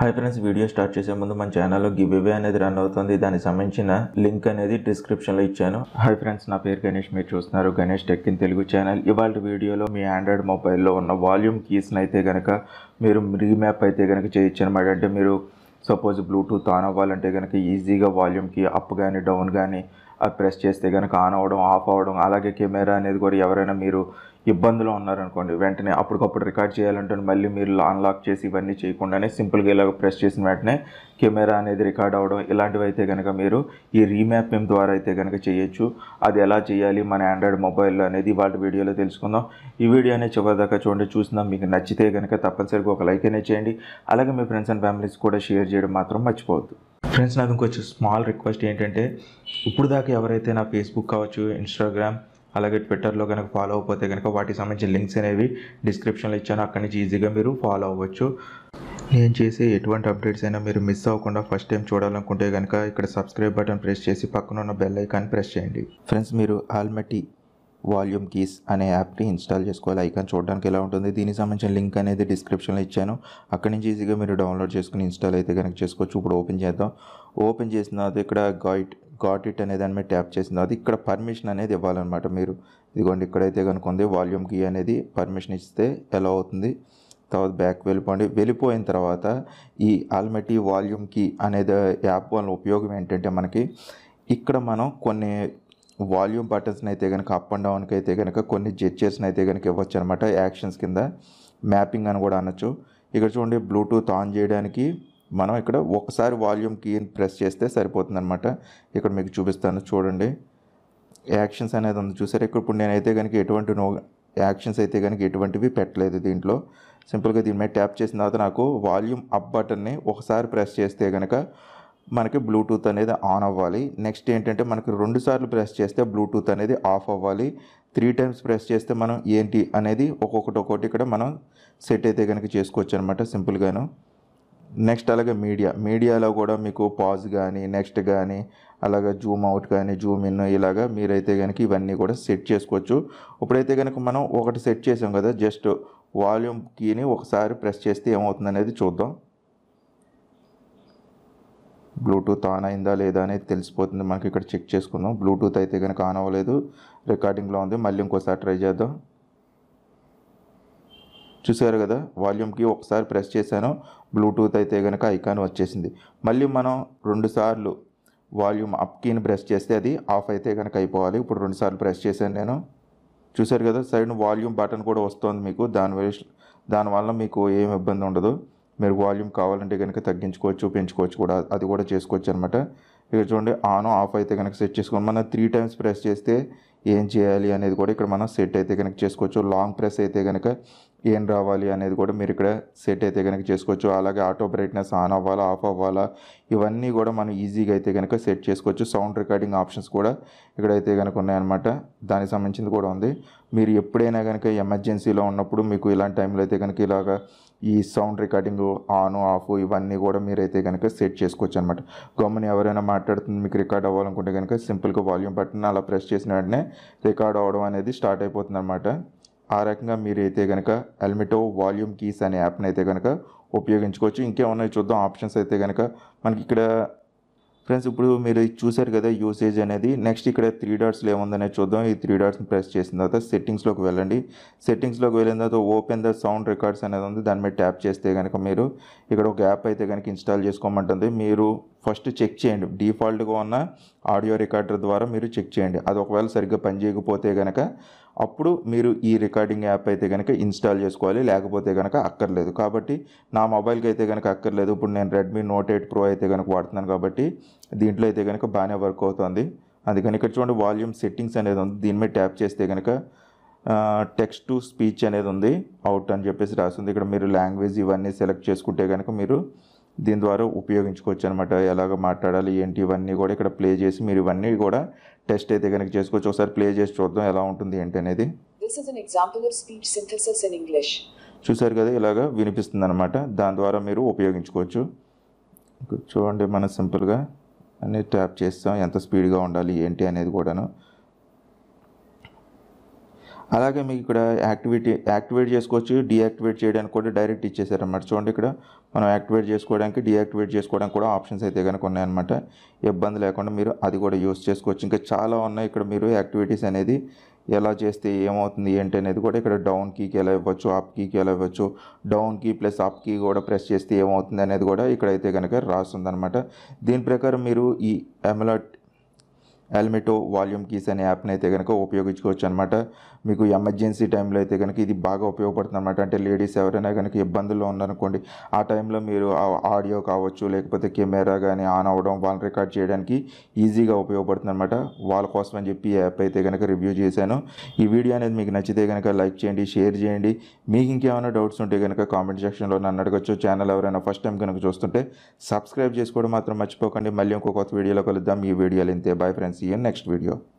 Hi friends video start చేసే ముందు మన ఛానల్లో గివ్ అనేది రన్ అవుతుంది దానికి సంబంధించిన లింక్ అనేది డిస్క్రిప్షన్లో ఇచ్చాను హాయ్ ఫ్రెండ్స్ నా పేరు గణేష్ మీరు చూస్తున్నారు Ganesh tech in Telugu channel ఇవాళ వీడియోలో మీ ఆండ్రాయిడ్ మొబైల్లో ఉన్న వాల్యూమ్ కీస్ని అయితే కనుక మీరు రీమ్యాప్ అయితే కనుక చేయొచ్చు అనమాట అంటే మీరు సపోజ్ బ్లూటూత్ ఆన్ అవ్వాలంటే కనుక ఈజీగా వాల్యూమ్కి అప్ కానీ డౌన్ కానీ అది ప్రెస్ చేస్తే కనుక ఆన్ అవ్వడం ఆఫ్ అవ్వడం అలాగే కెమెరా అనేది కూడా ఎవరైనా మీరు ఇబ్బందులో ఉన్నారనుకోండి వెంటనే అప్పటికప్పుడు రికార్డ్ చేయాలంటే మళ్ళీ మీరు అన్లాక్ చేసి ఇవన్నీ చేయకుండానే సింపుల్గా ఇలాగ ప్రెస్ చేసిన వెంటనే కెమెరా అనేది రికార్డ్ అవ్వడం ఇలాంటివి అయితే కనుక మీరు ఈ రీమ్యాపింగ్ ద్వారా అయితే కనుక చేయొచ్చు అది ఎలా చేయాలి మన ఆండ్రాయిడ్ మొబైల్లో అనేది వాళ్ళ వీడియోలో తెలుసుకుందాం ఈ వీడియో అనేది చివరిదాకా చూడండి చూసినాం మీకు నచ్చితే కనుక తప్పనిసరిగా ఒక లైక్ అనే చేయండి అలాగే మీ ఫ్రెండ్స్ అండ్ ఫ్యామిలీస్ కూడా షేర్ చేయడం మాత్రం మర్చిపోవద్దు ఫ్రెండ్స్ నాకు ఇంకొచ్చి స్మాల్ రిక్వెస్ట్ ఏంటంటే ఇప్పుడు దాకా ఎవరైతే నా ఫేస్బుక్ కావచ్చు ఇన్స్టాగ్రామ్ అలాగే ట్విట్టర్లో కనుక ఫాలో అయిపోతే కనుక వాటికి సంబంధించిన లింక్స్ అనేవి డిస్క్రిప్షన్లో ఇచ్చాను అక్కడి నుంచి ఈజీగా మీరు ఫాలో అవ్వచ్చు నేను చేసే ఎటువంటి అప్డేట్స్ అయినా మీరు మిస్ అవ్వకుండా ఫస్ట్ టైం చూడాలనుకుంటే కనుక ఇక్కడ సబ్స్క్రైబ్ బటన్ ప్రెస్ చేసి పక్కన ఉన్న బెల్ ఐకాన్ ప్రెస్ చేయండి ఫ్రెండ్స్ మీరు ఆల్మట్టి వాల్యూమ్ కీస్ అనే యాప్ని ఇన్స్టాల్ చేసుకోవాలి ఐకాన్ చూడడానికి ఎలా ఉంటుంది దీనికి సంబంధించిన లింక్ అనేది డిస్క్రిప్షన్లో ఇచ్చాను అక్కడి నుంచి ఈజీగా మీరు డౌన్లోడ్ చేసుకుని ఇన్స్టాల్ అయితే కనెక్ట్ చేసుకోవచ్చు ఇప్పుడు ఓపెన్ చేద్దాం ఓపెన్ చేసిన తర్వాత ఇక్కడ గాయిట్ గాట్ ఇట్ అనే దాని మీద ట్యాప్ చేసిన తర్వాత ఇక్కడ పర్మిషన్ అనేది ఇవ్వాలన్నమాట మీరు ఇదిగోండి ఇక్కడైతే కనుక్కుంది వాల్యూమ్ కీ అనేది పర్మిషన్ ఇస్తే ఎలా అవుతుంది తర్వాత బ్యాక్ వెళ్ళిపోండి వెళ్ళిపోయిన తర్వాత ఈ ఆల్మెటీ వాల్యూమ్ కీ అనేది యాప్ వల్ల ఉపయోగం ఏంటంటే మనకి ఇక్కడ మనం కొన్ని వాల్యూమ్ బటన్స్ని అయితే కనుక అప్ అండ్ డౌన్కి అయితే కనుక కొన్ని జడ్జెస్ని అయితే కనుక ఇవ్వచ్చు అనమాట యాక్షన్స్ కింద మ్యాపింగ్ అని కూడా అనొచ్చు ఇక్కడ చూడండి బ్లూటూత్ ఆన్ చేయడానికి మనం ఇక్కడ ఒకసారి వాల్యూమ్ కీని ప్రెస్ చేస్తే సరిపోతుంది అనమాట ఇక్కడ మీకు చూపిస్తాను చూడండి యాక్షన్స్ అనేది ఉంది చూసారు ఇక్కడ ఇప్పుడు నేనైతే కనుక ఎటువంటి నో యాక్షన్స్ అయితే కనుక ఎటువంటివి పెట్టలేదు దీంట్లో సింపుల్గా దీని మీద ట్యాప్ చేసిన తర్వాత నాకు వాల్యూమ్ అప్ బటన్ని ఒకసారి ప్రెస్ చేస్తే కనుక మనకి బ్లూటూత్ అనేది ఆన్ అవ్వాలి నెక్స్ట్ ఏంటంటే మనకి రెండు సార్లు ప్రెస్ చేస్తే బ్లూటూత్ అనేది ఆఫ్ అవ్వాలి త్రీ టైమ్స్ ప్రెస్ చేస్తే మనం ఏంటి అనేది ఒక్కొక్కటి ఒక్కొక్కటి ఇక్కడ మనం సెట్ అయితే కనుక చేసుకోవచ్చు అనమాట సింపుల్గాను నెక్స్ట్ అలాగే మీడియా మీడియాలో కూడా మీకు పాజ్ కానీ నెక్స్ట్ కానీ అలాగే జూమ్ అవుట్ కానీ జూమ్ ఇన్ ఇలాగా మీరైతే కనుక ఇవన్నీ కూడా సెట్ చేసుకోవచ్చు ఇప్పుడైతే కనుక మనం ఒకటి సెట్ చేసాం కదా జస్ట్ వాల్యూమ్ కీని ఒకసారి ప్రెస్ చేస్తే ఏమవుతుంది అనేది చూద్దాం బ్లూటూత్ ఆన్ అయిందా లేదా అనేది తెలిసిపోతుంది మనకి ఇక్కడ చెక్ చేసుకుందాం బ్లూటూత్ అయితే కనుక ఆన్ అవ్వలేదు రికార్డింగ్లో ఉంది మళ్ళీ ఇంకోసారి ట్రై చేద్దాం చూసారు కదా వాల్యూమ్కి ఒకసారి ప్రెస్ చేశాను బ్లూటూత్ అయితే కనుక ఐకాన్ వచ్చేసింది మళ్ళీ మనం రెండుసార్లు వాల్యూమ్ అప్కీని ప్రెస్ చేస్తే అది ఆఫ్ అయితే కనుక అయిపోవాలి ఇప్పుడు రెండుసార్లు ప్రెస్ చేశాను నేను చూసారు కదా సైడ్ వాల్యూమ్ బటన్ కూడా వస్తుంది మీకు దాని దానివల్ల మీకు ఏం ఇబ్బంది ఉండదు మీరు వాల్యూమ్ కావాలంటే కనుక తగ్గించుకోవచ్చు పెంచుకోవచ్చు కూడా అది కూడా చేసుకోవచ్చు అనమాట ఇక్కడ చూడండి ఆన్ ఆఫ్ అయితే కనుక సెట్ చేసుకోండి మనం త్రీ టైమ్స్ ప్రెస్ చేస్తే ఏం చేయాలి అనేది కూడా ఇక్కడ మనం సెట్ అయితే కనుక చేసుకోవచ్చు లాంగ్ ప్రెస్ అయితే కనుక ఏం రావాలి అనేది కూడా మీరు ఇక్కడ సెట్ అయితే కనుక చేసుకోవచ్చు అలాగే ఆటో బ్రైట్నెస్ ఆన్ అవ్వాలా ఆఫ్ అవ్వాలా ఇవన్నీ కూడా మనం ఈజీగా అయితే కనుక సెట్ చేసుకోవచ్చు సౌండ్ రికార్డింగ్ ఆప్షన్స్ కూడా ఇక్కడైతే కనుక ఉన్నాయన్నమాట దానికి సంబంధించింది కూడా ఉంది మీరు ఎప్పుడైనా కనుక ఎమర్జెన్సీలో ఉన్నప్పుడు మీకు ఇలాంటి టైంలో అయితే కనుక ఇలాగా ఈ సౌండ్ రికార్డింగ్ ఆన్ ఆఫ్ ఇవన్నీ కూడా మీరైతే కనుక సెట్ చేసుకోవచ్చు అనమాట గమ్మున ఎవరైనా మాట్లాడుతుంది మీకు రికార్డ్ అవ్వాలనుకుంటే కనుక సింపుల్గా వాల్యూమ్ బటన్ అలా ప్రెస్ చేసిన వెంటనే రికార్డ్ అవ్వడం అనేది స్టార్ట్ అయిపోతుంది అనమాట ఆ రకంగా మీరైతే కనుక ఎల్మిటో వాల్యూమ్ కీస్ అనే యాప్ని అయితే కనుక ఉపయోగించుకోవచ్చు ఇంకేమన్నా చూద్దాం ఆప్షన్స్ అయితే కనుక మనకి ఇక్కడ ఫ్రెండ్స్ ఇప్పుడు మీరు చూశారు కదా యూసేజ్ అనేది నెక్స్ట్ ఇక్కడ త్రీ డాట్స్లో ఏముందనే చూద్దాం ఈ త్రీ డాట్స్ని ప్రెస్ చేసిన తర్వాత సెట్టింగ్స్లోకి వెళ్ళండి సెట్టింగ్స్లోకి వెళ్ళిన తర్వాత ఓపెన్ ద సౌండ్ రికార్డ్స్ అనేది ఉంది దాని మీద ట్యాప్ చేస్తే కనుక మీరు ఇక్కడ ఒక యాప్ అయితే కనుక ఇన్స్టాల్ చేసుకోమంటుంది మీరు ఫస్ట్ చెక్ చేయండి డిఫాల్ట్గా ఉన్న ఆడియో రికార్డర్ ద్వారా మీరు చెక్ చేయండి అది ఒకవేళ సరిగ్గా పనిచేయకపోతే కనుక అప్పుడు మీరు ఈ రికార్డింగ్ యాప్ అయితే కనుక ఇన్స్టాల్ చేసుకోవాలి లేకపోతే కనుక అక్కర్లేదు కాబట్టి నా మొబైల్కి అయితే కనుక అక్కర్లేదు ఇప్పుడు నేను రెడ్మీ నోట్ ఎయిట్ ప్రో అయితే కనుక వాడుతున్నాను కాబట్టి దీంట్లో అయితే కనుక బాగానే వర్క్ అవుతుంది అందుకని ఇక్కడ చూడండి వాల్యూమ్ సెట్టింగ్స్ అనేది ఉంది దీని మీద ట్యాప్ చేస్తే కనుక టెక్స్ట్ టు స్పీచ్ అనేది ఉంది అవుట్ అని చెప్పేసి రాస్తుంది ఇక్కడ మీరు లాంగ్వేజ్ ఇవన్నీ సెలెక్ట్ చేసుకుంటే కనుక మీరు దీని ద్వారా ఉపయోగించుకోవచ్చు అనమాట ఎలాగ మాట్లాడాలి ఏంటి ఇవన్నీ కూడా ఇక్కడ ప్లే చేసి మీరు ఇవన్నీ కూడా టెస్ట్ అయితే కనుక చేసుకోవచ్చు ఒకసారి ప్లే చేసి చూద్దాం ఎలా ఉంటుంది ఏంటి అనేది ఇంగ్లీష్ చూసారు కదా ఇలాగా వినిపిస్తుంది అనమాట దాని ద్వారా మీరు ఉపయోగించుకోవచ్చు చూడండి మనం సింపుల్గా అన్ని ట్యాప్ చేస్తాం ఎంత స్పీడ్గా ఉండాలి ఏంటి అనేది కూడాను అలాగే మీకు ఇక్కడ యాక్టివిటీ యాక్టివేట్ చేసుకోవచ్చు డియాక్టివేట్ చేయడానికి కూడా డైరెక్ట్ ఇచ్చేసారన్నమాట చూడండి ఇక్కడ మనం యాక్టివేట్ చేసుకోవడానికి డియాక్టివేట్ చేసుకోవడానికి కూడా ఆప్షన్స్ అయితే కనుక ఉన్నాయన్నమాట ఇబ్బంది లేకుండా మీరు అది కూడా యూస్ చేసుకోవచ్చు ఇంకా చాలా ఉన్నాయి ఇక్కడ మీరు యాక్టివిటీస్ అనేది ఎలా చేస్తే ఏమవుతుంది ఏంటి అనేది కూడా ఇక్కడ డౌన్ కీకి ఎలా ఇవ్వచ్చు అప్ కీకి ఎలా ఇవ్వచ్చు down key plus up key కూడా ప్రెస్ చేస్తే ఏమవుతుంది అనేది కూడా ఇక్కడైతే కనుక అనమాట దీని ప్రకారం మీరు ఈ ఎమ్లాట్ ఎల్మెటో వాల్యూమ్ కీస్ అనే యాప్ని అయితే కనుక ఉపయోగించుకోవచ్చు అనమాట మీకు ఎమర్జెన్సీ టైంలో అయితే కనుక ఇది బాగా ఉపయోగపడుతుంది అనమాట అంటే లేడీస్ ఎవరైనా కనుక ఇబ్బందుల్లో ఉందనుకోండి ఆ టైంలో మీరు ఆడియో కావచ్చు లేకపోతే కెమెరా కానీ ఆన్ అవ్వడం వాళ్ళని రికార్డ్ చేయడానికి ఈజీగా ఉపయోగపడుతుంది అనమాట వాళ్ళ కోసం అని చెప్పి యాప్ అయితే కనుక రివ్యూ చేశాను ఈ వీడియో అనేది మీకు నచ్చితే కనుక లైక్ చేయండి షేర్ చేయండి మీకు ఇంకేమైనా డౌట్స్ ఉంటే కనుక కామెంట్ సెక్షన్లో నన్ను అడగచ్చు ఛానల్ ఎవరైనా ఫస్ట్ టైం కనుక చూస్తుంటే సబ్స్క్రైబ్ చేసుకోవడం మాత్రం మర్చిపోకండి మళ్ళీ ఇంకో కొత్త వీడియోలో కలుద్దాం ఈ వీడియోలు ఇంతే bye friends see you in next video.